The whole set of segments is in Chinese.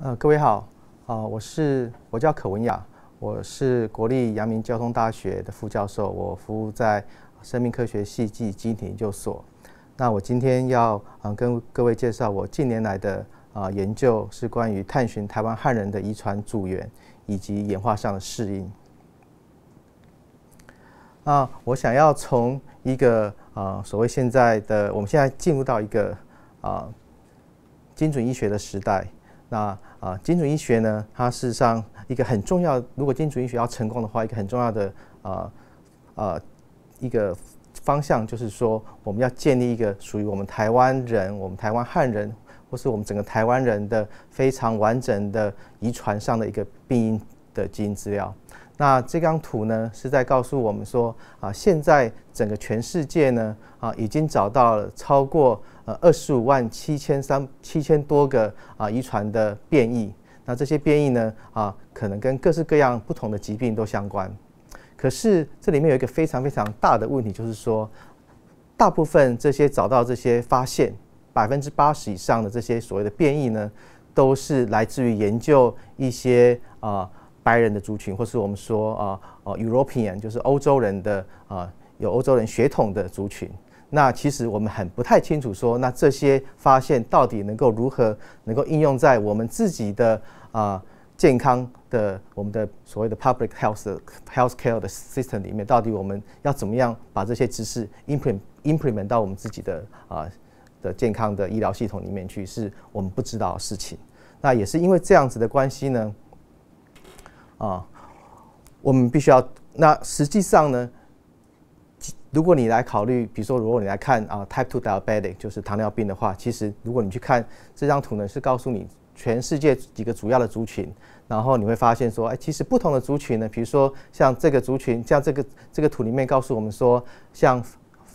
呃，各位好，啊，我是我叫可文雅，我是国立阳明交通大学的副教授，我服务在生命科学系暨基因体研究所。那我今天要啊跟各位介绍我近年来的啊研究是关于探寻台湾汉人的遗传溯源以及演化上的适应。啊，我想要从一个啊所谓现在的我们现在进入到一个啊精准医学的时代，那。啊，精准医学呢，它事实上一个很重要。如果精准医学要成功的话，一个很重要的啊啊一个方向就是说，我们要建立一个属于我们台湾人、我们台湾汉人，或是我们整个台湾人的非常完整的遗传上的一个病因的基因资料。那这张图呢，是在告诉我们说啊，现在整个全世界呢啊，已经找到了超过呃二十五万七千三七千多个啊遗传的变异。那这些变异呢啊，可能跟各式各样不同的疾病都相关。可是这里面有一个非常非常大的问题，就是说，大部分这些找到这些发现，百分之八十以上的这些所谓的变异呢，都是来自于研究一些啊。白人的族群，或是我们说啊，呃，European，就是欧洲人的啊，有欧洲人血统的族群。那其实我们很不太清楚，说那这些发现到底能够如何能够应用在我们自己的啊健康的我们的所谓的 public health health care 的 system 里面，到底我们要怎么样把这些知识 implement implement 到我们自己的啊的健康的医疗系统里面去，是我们不知道的事情。那也是因为这样子的关系呢。啊，我们必须要。那实际上呢，如果你来考虑，比如说，如果你来看啊，type two diabetic 就是糖尿病的话，其实如果你去看这张图呢，是告诉你全世界几个主要的族群，然后你会发现说，哎，其实不同的族群呢，比如说像这个族群，像这个这个图里面告诉我们说，像。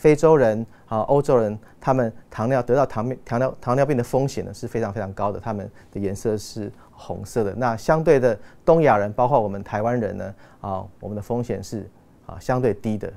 非洲人啊，欧洲人，他们糖尿得到糖尿糖尿病的风险呢是非常非常高的。他们的颜色是红色的。那相对的，东亚人，包括我们台湾人呢，啊，我们的风险是啊相对低的。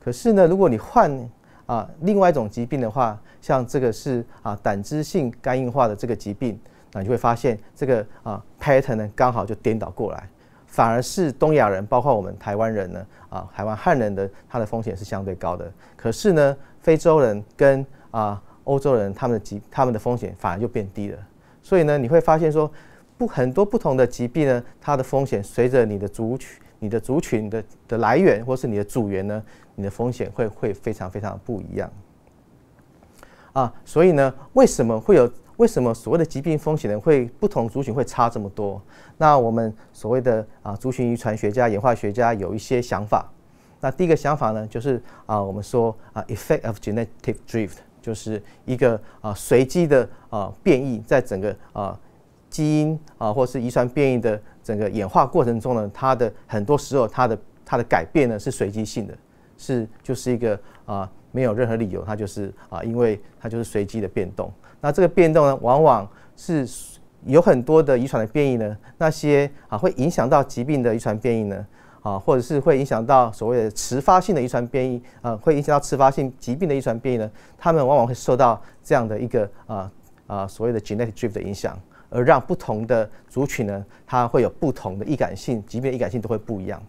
可是呢，如果你患啊另外一种疾病的话，像这个是啊胆汁性肝硬化的这个疾病，那你就会发现这个啊 pattern 呢刚好就颠倒过来。反而是东亚人，包括我们台湾人呢，啊，台湾汉人的他的风险是相对高的。可是呢，非洲人跟啊欧洲人，他们的疾他们的风险反而就变低了。所以呢，你会发现说，不很多不同的疾病呢，它的风险随着你的族群、你的族群的的来源，或是你的组员呢，你的风险会会非常非常不一样。啊，所以呢，为什么会有？为什么所谓的疾病风险呢会不同族群会差这么多？那我们所谓的啊族群遗传学家、演化学家有一些想法。那第一个想法呢，就是啊，我们说啊，effect of genetic drift，就是一个啊随机的啊变异，在整个啊基因啊或是遗传变异的整个演化过程中呢，它的很多时候它的它的改变呢是随机性的，是就是一个啊。没有任何理由，它就是啊，因为它就是随机的变动。那这个变动呢，往往是有很多的遗传的变异呢，那些啊会影响到疾病的遗传变异呢，啊或者是会影响到所谓的迟发性的遗传变异，啊，会影响到迟发性疾病的遗传变异呢，他们往往会受到这样的一个啊啊所谓的 genetic drift 的影响，而让不同的族群呢，它会有不同的易感性，病的易感性都会不一样。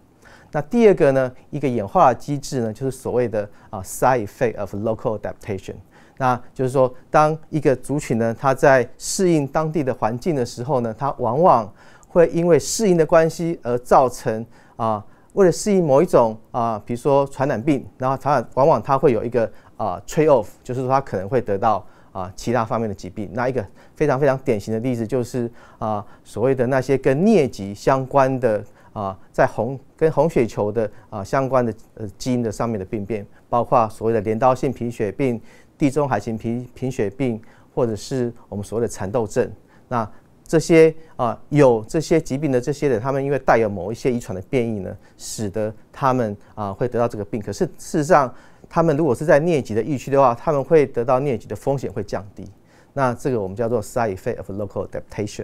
那第二个呢，一个演化机制呢，就是所谓的啊，side effect of local adaptation。那就是说，当一个族群呢，它在适应当地的环境的时候呢，它往往会因为适应的关系而造成啊，为了适应某一种啊，比如说传染病，然后它往往它会有一个啊，trade off，就是说它可能会得到啊，其他方面的疾病。那一个非常非常典型的例子就是啊，所谓的那些跟疟疾相关的。啊，在红跟红血球的啊相关的呃基因的上面的病变，包括所谓的镰刀性贫血病、地中海型贫贫血病，或者是我们所谓的蚕豆症。那这些啊有这些疾病的这些人，他们因为带有某一些遗传的变异呢，使得他们啊会得到这个病。可是事实上，他们如果是在疟疾的疫区的话，他们会得到疟疾的风险会降低。那这个我们叫做 s i f e t of local adaptation”。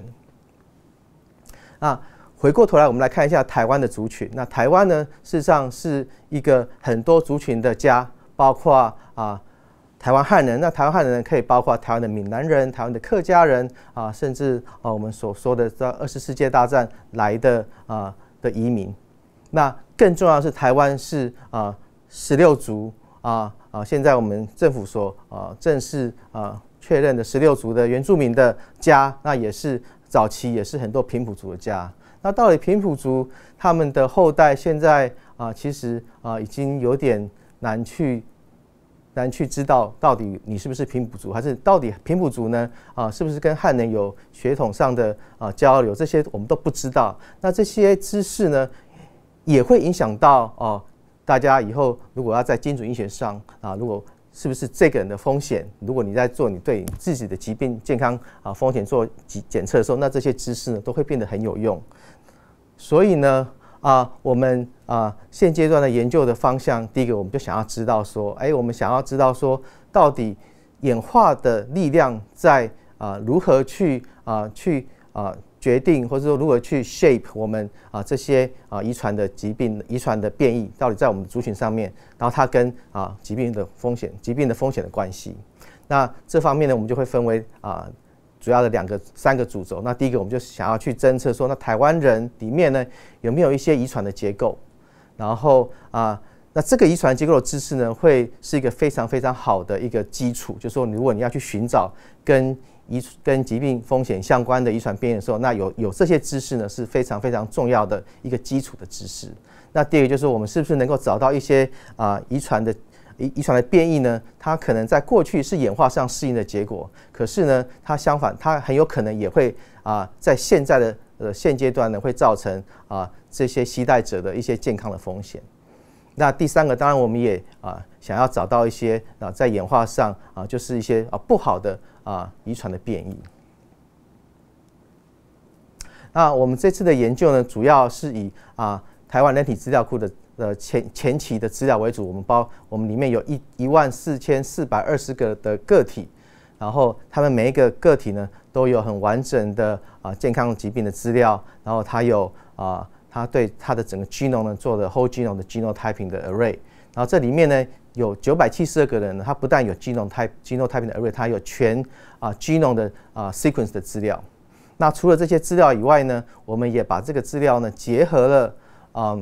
啊。回过头来，我们来看一下台湾的族群。那台湾呢，事实上是一个很多族群的家，包括啊，台湾汉人。那台湾汉人可以包括台湾的闽南人、台湾的客家人啊，甚至啊我们所说的在二十世纪大战来的啊的移民。那更重要是，台湾是啊十六族啊啊，现在我们政府所啊正式啊确认的十六族的原住民的家，那也是早期也是很多平埔族的家。那到底平埔族他们的后代现在啊，其实啊已经有点难去难去知道到底你是不是平埔族，还是到底平埔族呢啊，是不是跟汉人有血统上的啊交流？这些我们都不知道。那这些知识呢，也会影响到哦，大家以后如果要在精准医学上啊，如果是不是这个人的风险？如果你在做你对自己的疾病健康啊风险做检检测的时候，那这些知识呢都会变得很有用。所以呢啊，我们啊现阶段的研究的方向，第一个我们就想要知道说，哎，我们想要知道说，到底演化的力量在啊如何去啊去啊。决定，或者说如何去 shape 我们啊这些啊遗传的疾病、遗传的变异，到底在我们的族群上面，然后它跟啊疾病的风险、疾病的风险的关系。那这方面呢，我们就会分为啊主要的两个、三个主轴。那第一个，我们就想要去侦测，说那台湾人里面呢有没有一些遗传的结构，然后啊那这个遗传结构的知识呢，会是一个非常非常好的一个基础，就说如果你要去寻找跟遗跟疾病风险相关的遗传变异的时候，那有有这些知识呢，是非常非常重要的一个基础的知识。那第二个就是我们是不是能够找到一些啊遗传的遗遗传的变异呢？它可能在过去是演化上适应的结果，可是呢，它相反，它很有可能也会啊在现在的呃现阶段呢，会造成啊这些携带者的一些健康的风险。那第三个，当然我们也啊想要找到一些啊在演化上啊就是一些啊不好的。啊，遗传的变异。那我们这次的研究呢，主要是以啊台湾人体资料库的呃前前期的资料为主。我们包我们里面有一一万四千四百二十个的个体，然后他们每一个个体呢都有很完整的啊健康疾病的资料，然后它有啊它对它的整个基因呢做的 whole genome 的 genotyping 的 array，然后这里面呢。有九百七十二个人，呢，他不但有 genome genome type 基因 Type 的 array，他有全啊 genome 的啊 sequence 的资料。那除了这些资料以外呢，我们也把这个资料呢结合了啊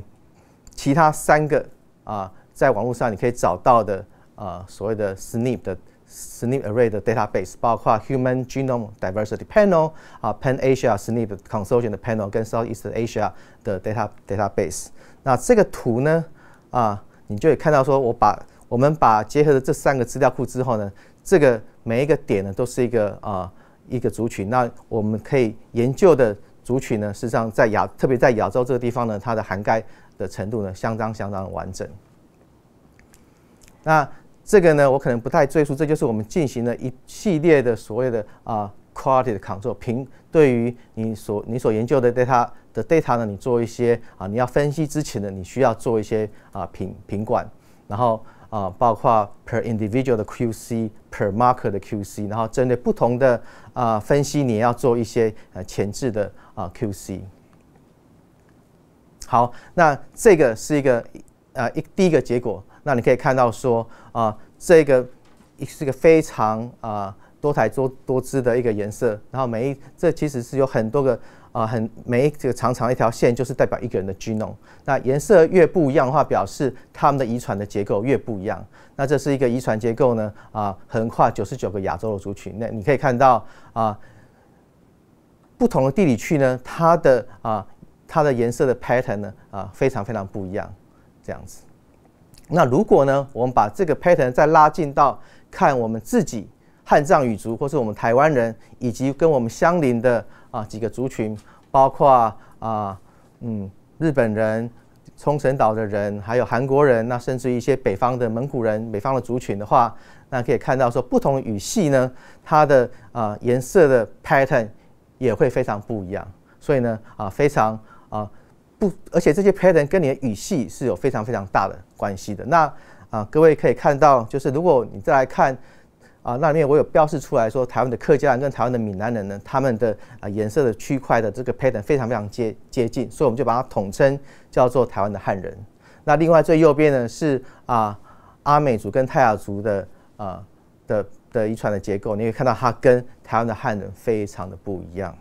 其他三个啊在网络上你可以找到的啊所谓的 SNP 的 SNP array 的 database，包括 Human Genome Diversity Panel 啊 Pan Asia SNP Consortium 的 panel 跟 South East Asia 的 data database。那这个图呢啊，你就会看到说，我把我们把结合的这三个资料库之后呢，这个每一个点呢都是一个啊一个族群，那我们可以研究的族群呢，实际上在亚，特别在亚洲这个地方呢，它的涵盖的程度呢相当相当完整。那这个呢，我可能不太赘述，这就是我们进行了一系列的所谓的啊 quality control，评对于你所你所研究的对它的 data 呢，你做一些啊你要分析之前呢，你需要做一些啊品品管，然后。啊，包括 per individual 的 QC，per marker 的 QC，然后针对不同的啊分析，你要做一些呃前置的啊 QC。好，那这个是一个呃一第一个结果，那你可以看到说啊，这个是一个非常啊多彩多多姿的一个颜色，然后每一这其实是有很多个。啊，很每这个长长一条线就是代表一个人的 genome。那颜色越不一样的话，表示他们的遗传的结构越不一样。那这是一个遗传结构呢，啊，横跨九十九个亚洲的族群。那你可以看到啊，不同的地理区呢，它的啊，它的颜色的 pattern 呢，啊，非常非常不一样。这样子。那如果呢，我们把这个 pattern 再拉近到看我们自己汉藏语族，或是我们台湾人，以及跟我们相邻的。啊，几个族群，包括啊，嗯，日本人、冲绳岛的人，还有韩国人，那甚至一些北方的蒙古人、北方的族群的话，那可以看到说，不同语系呢，它的啊颜色的 pattern 也会非常不一样。所以呢，啊，非常啊不，而且这些 pattern 跟你的语系是有非常非常大的关系的。那啊，各位可以看到，就是如果你再来看。啊，那里面我有标示出来说，台湾的客家人跟台湾的闽南人呢，他们的啊颜色的区块的这个 pattern 非常非常接接近，所以我们就把它统称叫做台湾的汉人。那另外最右边呢是啊阿美族跟泰雅族的啊的的遗传的结构，你会看到它跟台湾的汉人非常的不一样。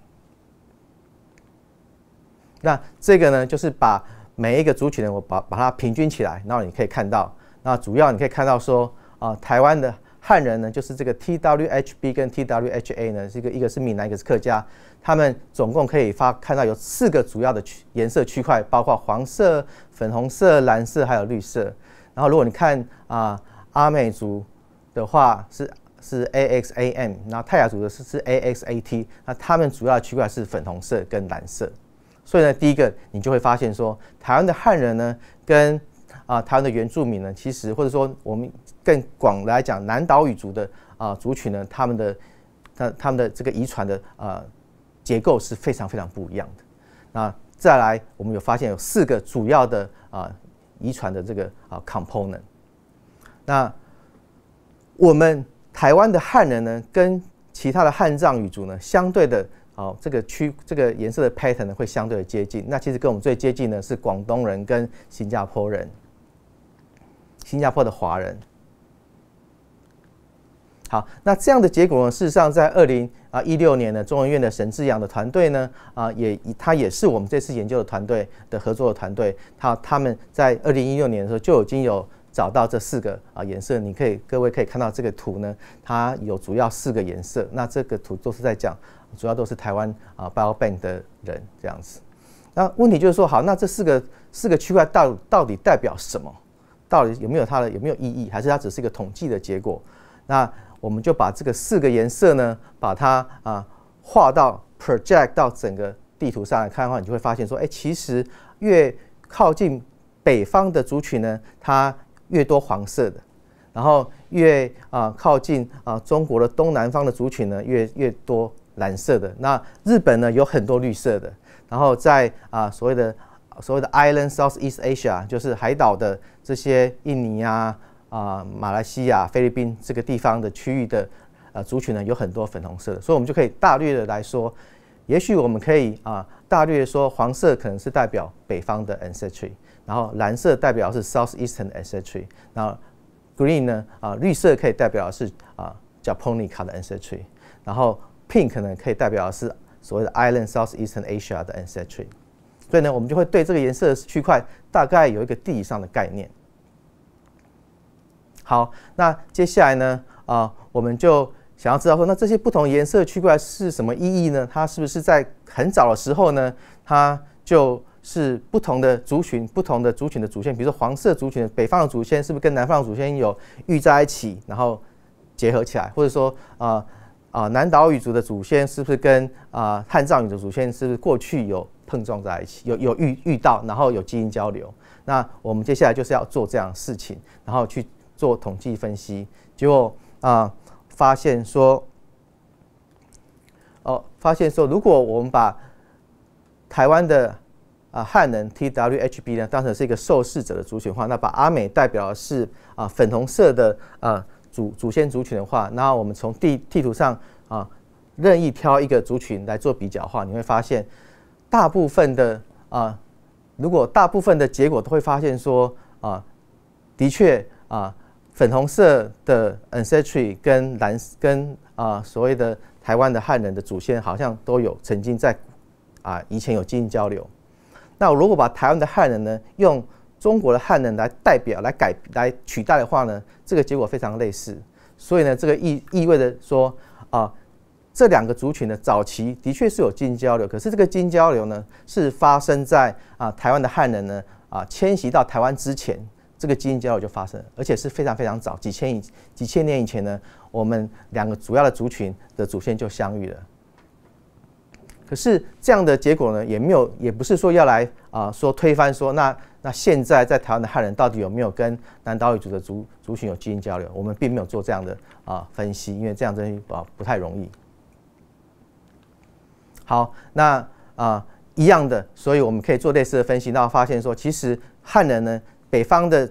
那这个呢就是把每一个族群呢，我把把它平均起来，然后你可以看到，那主要你可以看到说啊台湾的。汉人呢，就是这个 T W H B 跟 T W H A 呢，这个一个是闽南，一个是客家，他们总共可以发看到有四个主要的区颜色区块，包括黄色、粉红色、蓝色还有绿色。然后如果你看啊阿美族的话，是是 A X A M，然后泰雅族的是是 A X A T，那他们主要的区块是粉红色跟蓝色。所以呢，第一个你就会发现说，台湾的汉人呢跟啊，台湾的原住民呢，其实或者说我们更广来讲，南岛语族的啊族群呢，他们的他他们的这个遗传的啊结构是非常非常不一样的。那再来，我们有发现有四个主要的啊遗传的这个啊 component。那我们台湾的汉人呢，跟其他的汉藏语族呢相对的，好这个区这个颜色的 pattern 呢会相对的接近。那其实跟我们最接近的是广东人跟新加坡人。新加坡的华人，好，那这样的结果呢？事实上，在二零啊一六年呢，中文院的沈志阳的团队呢，啊也他也是我们这次研究的团队的合作的团队，他他们在二零一六年的时候就已经有找到这四个啊颜色。你可以各位可以看到这个图呢，它有主要四个颜色。那这个图都是在讲，主要都是台湾啊 BioBank 的人这样子。那问题就是说，好，那这四个四个区块到到底代表什么？到底有没有它的有没有意义，还是它只是一个统计的结果？那我们就把这个四个颜色呢，把它啊画到 project 到整个地图上来看的话，你就会发现说，哎，其实越靠近北方的族群呢，它越多黄色的；然后越啊靠近啊中国的东南方的族群呢，越越多蓝色的。那日本呢，有很多绿色的；然后在啊所谓的。所谓的 Island South East Asia 就是海岛的这些印尼啊、啊马来西亚、菲律宾这个地方的区域的呃族群呢，有很多粉红色的，所以我们就可以大略的来说，也许我们可以啊大略的说黄色可能是代表北方的 ancestry，然后蓝色代表是 South Eastern ancestry，然后 green 呢啊绿色可以代表是啊叫 p o n y n a s a n ancestry，然后 pink 呢可以代表是所谓的 Island South Eastern Asia 的 ancestry。所以呢，我们就会对这个颜色区块大概有一个地理上的概念。好，那接下来呢，啊，我们就想要知道说，那这些不同颜色区块是什么意义呢？它是不是在很早的时候呢，它就是不同的族群、不同的族群的祖先，比如说黄色族群、北方的祖先，是不是跟南方的祖先有遇在一起，然后结合起来？或者说，啊啊，南岛语族的祖先是不是跟啊汉藏语族祖先是不是过去有？碰撞在一起，有有遇遇到，然后有基因交流。那我们接下来就是要做这样的事情，然后去做统计分析。结果啊，发现说，哦，发现说，如果我们把台湾的啊汉人 TWHB 呢当成是一个受试者的族群的话，那把阿美代表的是啊粉红色的啊祖祖先族群的话，那我们从地地图上啊任意挑一个族群来做比较的话，你会发现。大部分的啊，如果大部分的结果都会发现说啊，的确啊，粉红色的 ancestry 跟蓝跟啊所谓的台湾的汉人的祖先好像都有曾经在啊以前有进行交流。那如果把台湾的汉人呢用中国的汉人来代表来改来取代的话呢，这个结果非常类似。所以呢，这个意意味着说啊。这两个族群呢，早期的确是有基因交流，可是这个基因交流呢，是发生在啊台湾的汉人呢啊迁徙到台湾之前，这个基因交流就发生，而且是非常非常早，几千以几千年以前呢，我们两个主要的族群的祖先就相遇了。可是这样的结果呢，也没有，也不是说要来啊说推翻说那那现在在台湾的汉人到底有没有跟南岛语族的族族群有基因交流？我们并没有做这样的啊分析，因为这样东西啊不太容易。好，那啊一样的，所以我们可以做类似的分析，那发现说，其实汉人呢，北方的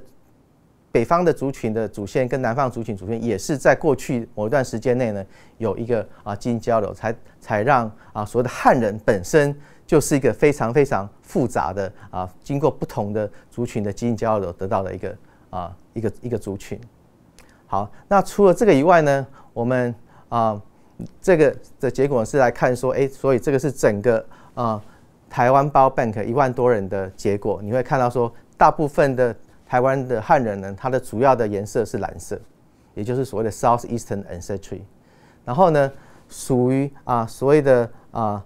北方的族群的祖先跟南方族群祖先也是在过去某一段时间内呢，有一个啊基因交流，才才让啊所谓的汉人本身就是一个非常非常复杂的啊，经过不同的族群的基因交流得到的一个啊一个一个族群。好，那除了这个以外呢，我们啊。这个的结果是来看说，哎，所以这个是整个啊台湾包 bank 一万多人的结果，你会看到说，大部分的台湾的汉人呢，他的主要的颜色是蓝色，也就是所谓的 South Eastern ancestry。然后呢，属于啊所谓的啊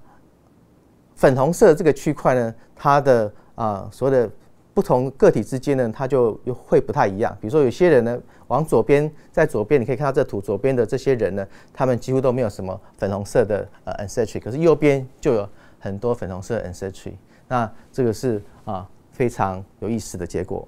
粉红色这个区块呢，它的啊所谓的。不同个体之间呢，它就又会不太一样。比如说，有些人呢往左边，在左边你可以看到这图，左边的这些人呢，他们几乎都没有什么粉红色的 ancestry，可是右边就有很多粉红色 ancestry。那这个是啊非常有意思的结果。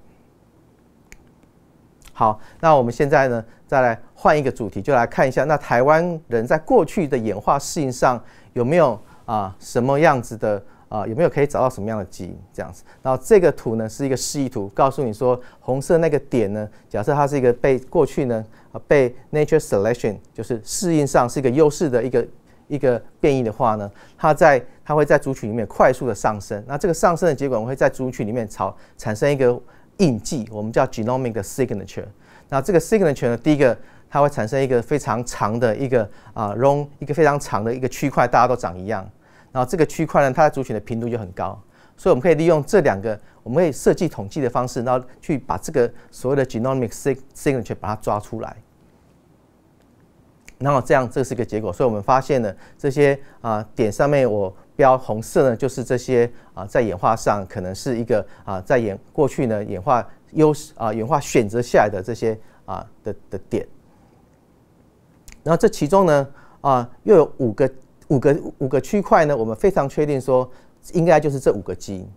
好，那我们现在呢再来换一个主题，就来看一下，那台湾人在过去的演化适应上有没有啊什么样子的？啊，有没有可以找到什么样的基因这样子？然后这个图呢是一个示意图，告诉你说，红色那个点呢，假设它是一个被过去呢啊被 nature selection 就是适应上是一个优势的一个一个变异的话呢，它在它会在族群里面快速的上升。那这个上升的结果，我会在族群里面朝产生一个印记，我们叫 genomic signature。那这个 signature 呢，第一个，它会产生一个非常长的一个啊 r o n 一个非常长的一个区块，大家都长一样。然后这个区块呢，它的族群的频度就很高，所以我们可以利用这两个，我们可以设计统计的方式，然后去把这个所谓的 genomic s i g n a t u r e 把它抓出来。然后这样，这是一个结果。所以，我们发现呢，这些啊点上面我标红色呢，就是这些啊在演化上可能是一个啊在演过去呢演化优啊演化选择下来的这些啊的的点。然后这其中呢啊又有五个。五个五个区块呢，我们非常确定说应该就是这五个基因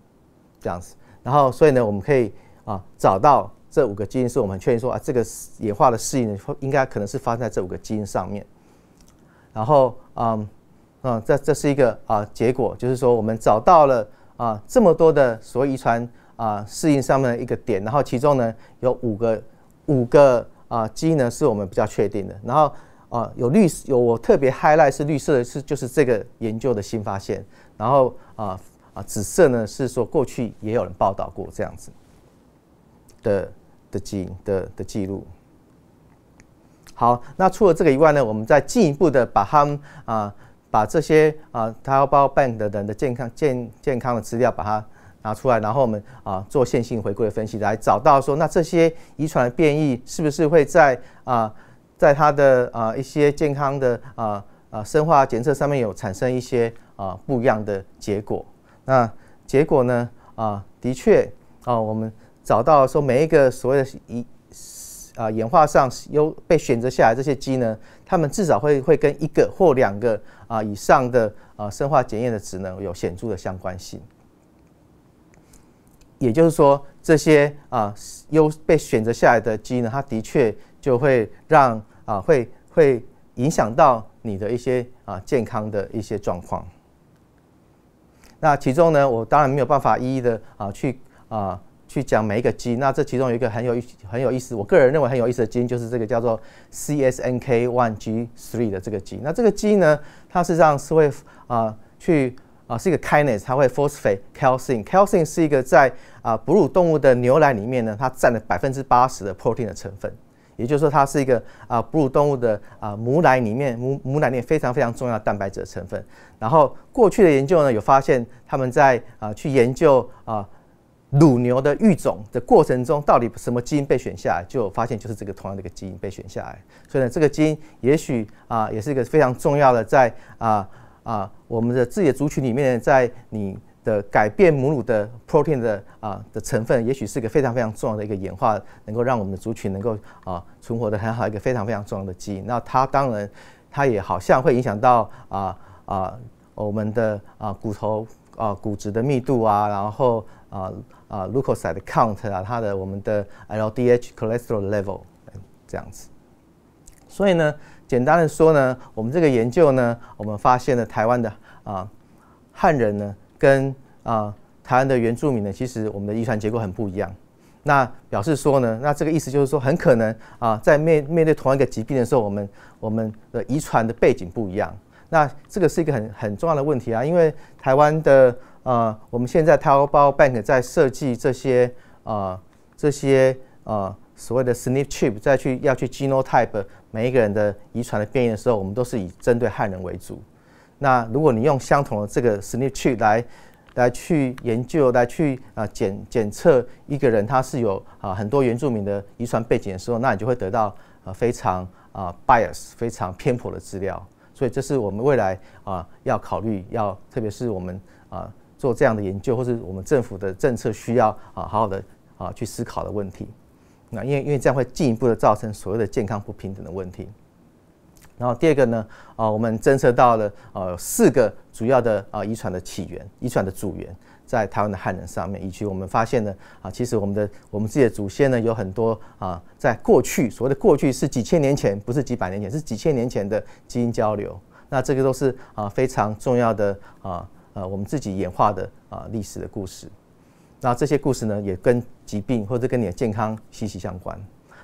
这样子。然后所以呢，我们可以啊找到这五个基因，是我们确定说啊这个演化的适应应该可能是发生在这五个基因上面。然后嗯嗯，这这是一个啊结果，就是说我们找到了啊这么多的所谓遗传啊适应上面的一个点，然后其中呢有五个五个啊基因呢是我们比较确定的。然后啊，有绿色，有我特别 highlight 是绿色的是就是这个研究的新发现。然后啊啊，紫色呢是说过去也有人报道过这样子的的记的的记录。好，那除了这个以外呢，我们再进一步的把他们啊把这些啊他要包办的人的健康健健康的资料把它拿出来，然后我们啊做线性回归的分析，来找到说那这些遗传变异是不是会在啊。在它的啊一些健康的啊啊生化检测上面有产生一些啊不一样的结果。那结果呢啊的确啊我们找到说每一个所谓的一啊演化上优被选择下来这些鸡呢，它们至少会会跟一个或两个啊以上的啊生化检验的职能有显著的相关性。也就是说，这些啊优被选择下来的鸡呢，它的确。就会让啊会会影响到你的一些啊健康的一些状况。那其中呢，我当然没有办法一一的啊去啊去讲每一个基因。那这其中有一个很有很有意思，我个人认为很有意思的基因就是这个叫做 CSNK1G3 的这个基因。那这个基因呢，它实际上是会啊去啊是一个 kinase，它会 p h o s p h l a t e calsin。calsin 是一个在啊哺乳动物的牛奶里面呢，它占了百分之八十的 protein 的成分。也就是说，它是一个啊哺乳动物的啊母奶里面母母奶里面非常非常重要的蛋白质成分。然后过去的研究呢，有发现他们在啊去研究啊乳牛的育种的过程中，到底什么基因被选下来，就发现就是这个同样的一个基因被选下来。所以呢，这个基因也许啊也是一个非常重要的，在啊啊我们的自己的族群里面，在你。的改变母乳的 protein 的啊的成分，也许是个非常非常重要的一个演化，能够让我们的族群能够啊存活的很好一个非常非常重要的基因。那它当然，它也好像会影响到啊啊我们的啊骨头啊骨质的密度啊，然后啊啊 lucocyte count 啊，它的我们的 LDH cholesterol level 这样子。所以呢，简单的说呢，我们这个研究呢，我们发现了台湾的啊汉人呢。跟啊台湾的原住民呢，其实我们的遗传结构很不一样。那表示说呢，那这个意思就是说，很可能啊，在面面对同一个疾病的时候，我们我们的遗传的背景不一样。那这个是一个很很重要的问题啊，因为台湾的呃，我们现在台湾 BioBank 在设计这些啊这些啊所谓的 SNP chip 再去要去 genotype 每一个人的遗传的变异的时候，我们都是以针对汉人为主。那如果你用相同的这个 s e q u n c e 来，来去研究、来去啊检检测一个人他是有啊很多原住民的遗传背景的时候，那你就会得到啊非常啊 bias 非常偏颇的资料。所以这是我们未来啊要考虑，要特别是我们啊做这样的研究，或是我们政府的政策需要啊好好的啊去思考的问题。那因为因为这样会进一步的造成所谓的健康不平等的问题。然后第二个呢，啊，我们侦测到了呃四个主要的啊遗传的起源、遗传的主源在台湾的汉人上面，以及我们发现呢，啊，其实我们的我们自己的祖先呢有很多啊，在过去所谓的过去是几千年前，不是几百年前，是几千年前的基因交流。那这个都是啊非常重要的啊啊我们自己演化的啊历史的故事。那这些故事呢，也跟疾病或者跟你的健康息息相关。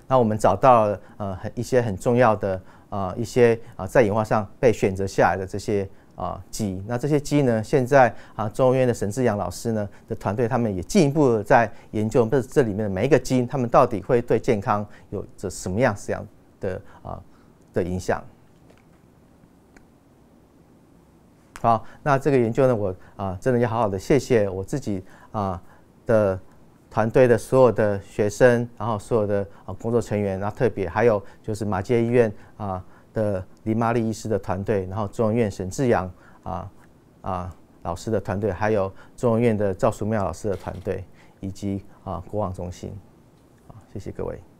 那我们找到了呃很一些很重要的。啊，一些啊，在演化上被选择下来的这些啊基因，那这些基因呢，现在啊，中科院的沈志阳老师呢的团队，他们也进一步在研究，不这里面的每一个基因，他们到底会对健康有着什么样样的啊的影响。好，那这个研究呢，我啊，真的要好好的谢谢我自己啊的。团队的所有的学生，然后所有的啊工作成员，然后特别还有就是马街医院啊的黎玛丽医师的团队，然后中医院沈志阳啊啊老师的团队，还有中医院的赵淑妙老师的团队，以及啊国网中心，好，谢谢各位。